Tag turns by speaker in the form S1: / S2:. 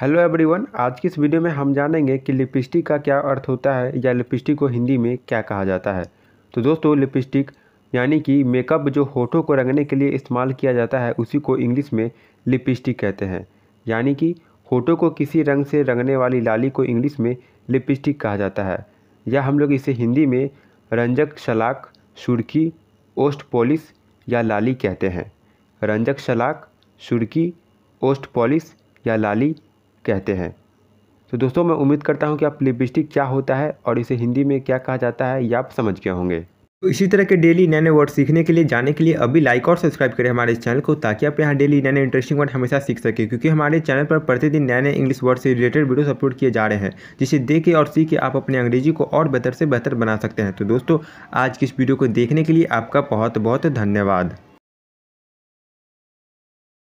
S1: hello everyone आज की इस वीडियो में हम जानेंगे कि लिपस्टिक का क्या अर्थ होता है या लिपस्टिक को हिंदी में क्या कहा जाता है तो दोस्तों लिपस्टिक यानी कि मेकअप जो होठों को रंगने के लिए इस्तेमाल किया जाता है उसी को इंग्लिश में लिपस्टिक कहते हैं यानी कि होठों को किसी रंग से रंगने वाली लाली को इंग्लिश में लिपस्टिक कहा जाता है या हम लोग इसे हिंदी में रंजक शलाक सुर्खी ओस्ट पॉलिस या लाली कहते हैं रंजक शलाक सुर्खी ओस्ट पॉलिस या लाली कहते हैं तो दोस्तों मैं उम्मीद करता हूँ कि आप लिपस्टिक क्या होता है और इसे हिंदी में क्या कहा जाता है ये आप समझ गए होंगे तो इसी तरह के डेली नए नए वर्ड सीखने के लिए जाने के लिए अभी लाइक और सब्सक्राइब करें हमारे चैनल को ताकि आप यहाँ डेली नए नए इंटरेस्टिंग वर्ड हमेशा सीख सकें क्योंकि हमारे चैनल पर प्रतिदिन नए नए इंग्लिश वर्ड से रिलेटेड वीडियोस अपलोड किए जा रहे हैं जिसे देख के और सीख के आप अपने अंग्रेजी को और बेहतर से बेहतर बना सकते हैं तो दोस्तों आज की इस वीडियो को देखने के लिए आपका बहुत बहुत धन्यवाद